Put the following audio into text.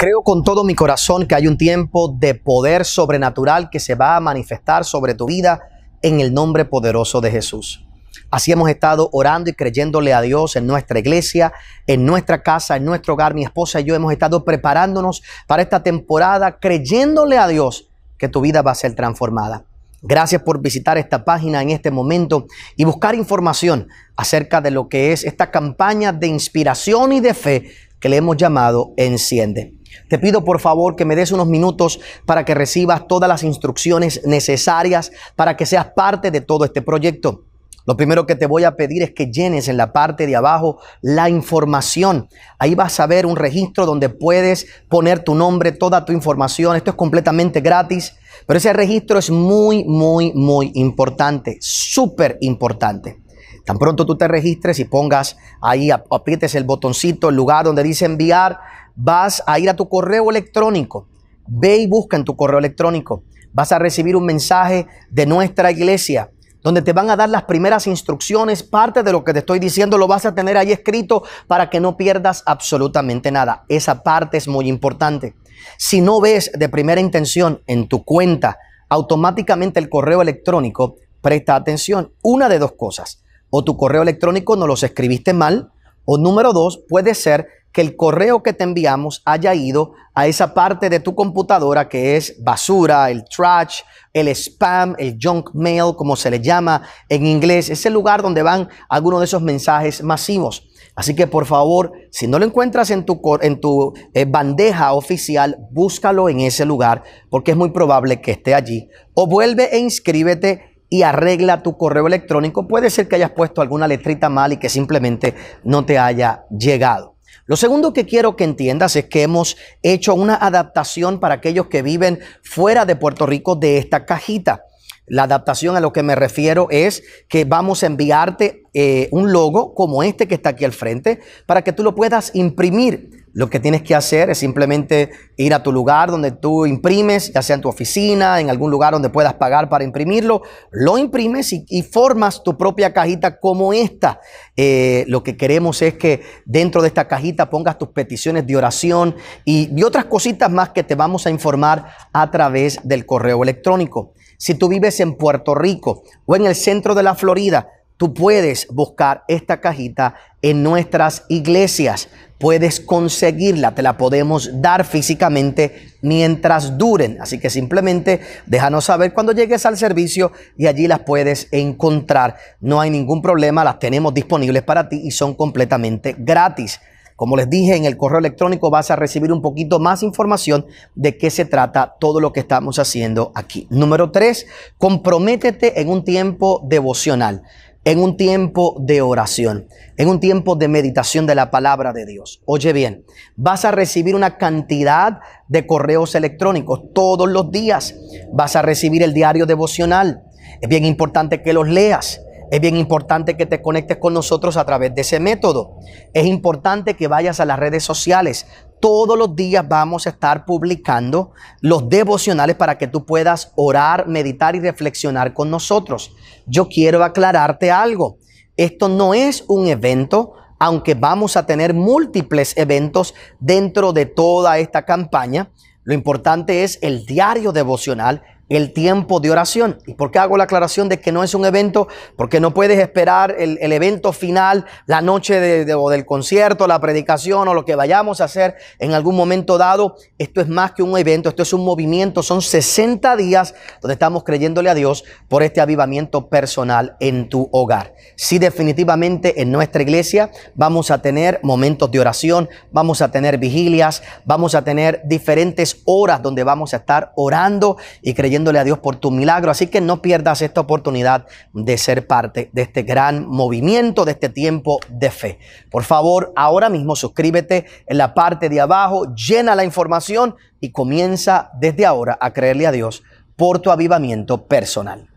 Creo con todo mi corazón que hay un tiempo de poder sobrenatural que se va a manifestar sobre tu vida en el nombre poderoso de Jesús. Así hemos estado orando y creyéndole a Dios en nuestra iglesia, en nuestra casa, en nuestro hogar. Mi esposa y yo hemos estado preparándonos para esta temporada, creyéndole a Dios que tu vida va a ser transformada. Gracias por visitar esta página en este momento y buscar información acerca de lo que es esta campaña de inspiración y de fe que le hemos llamado Enciende. Te pido por favor que me des unos minutos para que recibas todas las instrucciones necesarias para que seas parte de todo este proyecto. Lo primero que te voy a pedir es que llenes en la parte de abajo la información. Ahí vas a ver un registro donde puedes poner tu nombre, toda tu información. Esto es completamente gratis, pero ese registro es muy, muy, muy importante, súper importante. Tan pronto tú te registres y pongas ahí, aprietes el botoncito, el lugar donde dice enviar, vas a ir a tu correo electrónico. Ve y busca en tu correo electrónico. Vas a recibir un mensaje de nuestra iglesia donde te van a dar las primeras instrucciones, parte de lo que te estoy diciendo lo vas a tener ahí escrito para que no pierdas absolutamente nada. Esa parte es muy importante. Si no ves de primera intención en tu cuenta automáticamente el correo electrónico, presta atención. Una de dos cosas. O tu correo electrónico no los escribiste mal o número dos, puede ser que el correo que te enviamos haya ido a esa parte de tu computadora que es basura, el trash, el spam, el junk mail, como se le llama en inglés. Es el lugar donde van algunos de esos mensajes masivos. Así que por favor, si no lo encuentras en tu, en tu eh, bandeja oficial, búscalo en ese lugar porque es muy probable que esté allí. O vuelve e inscríbete y arregla tu correo electrónico. Puede ser que hayas puesto alguna letrita mal y que simplemente no te haya llegado. Lo segundo que quiero que entiendas es que hemos hecho una adaptación para aquellos que viven fuera de Puerto Rico de esta cajita. La adaptación a lo que me refiero es que vamos a enviarte eh, un logo como este que está aquí al frente para que tú lo puedas imprimir. Lo que tienes que hacer es simplemente ir a tu lugar donde tú imprimes, ya sea en tu oficina, en algún lugar donde puedas pagar para imprimirlo, lo imprimes y, formas tu propia cajita como esta. Eh, lo que queremos es que dentro de esta cajita pongas tus peticiones de oración y, y otras cositas más que te vamos a informar a través del correo electrónico. Si tú vives en Puerto Rico o en el centro de la Florida, tú puedes buscar esta cajita en nuestras iglesias. Puedes conseguirla, te la podemos dar físicamente mientras duren. Así que simplemente déjanos saber cuando llegues al servicio y allí las puedes encontrar. No hay ningún problema, las tenemos disponibles para ti y son completamente gratis. Como les dije, en el correo electrónico vas a recibir un poquito más información de qué se trata todo lo que estamos haciendo aquí. Número tres, comprométete en un tiempo devocional, en un tiempo de oración, en un tiempo de meditación de la palabra de Dios. Oye bien, vas a recibir una cantidad de correos electrónicos todos los días. Vas a recibir el diario devocional. Es bien importante que los leas. Es bien importante que te conectes con nosotros a través de ese método. Es importante que vayas a las redes sociales. Todos los días vamos a estar publicando los devocionales para que tú puedas orar, meditar y reflexionar con nosotros. Yo quiero aclararte algo. Esto no es un evento, aunque vamos a tener múltiples eventos dentro de toda esta campaña. Lo importante es el diario devocional el tiempo de oración. ¿Y por qué hago la aclaración de que no es un evento? Porque no puedes esperar el, evento final, la noche o del concierto, la predicación o lo que vayamos a hacer en algún momento dado. Esto es más que un evento, esto es un movimiento. Son 60 días donde estamos creyéndole a Dios por este avivamiento personal en tu hogar. Sí, definitivamente en nuestra iglesia vamos a tener momentos de oración, vamos a tener vigilias, vamos a tener diferentes horas donde vamos a estar orando y creyendo a Dios por tu milagro. Así que no pierdas esta oportunidad de ser parte de este gran movimiento, de este tiempo de fe. Por favor, ahora mismo suscríbete en la parte de abajo, llena la información y comienza desde ahora a creerle a Dios por tu avivamiento personal.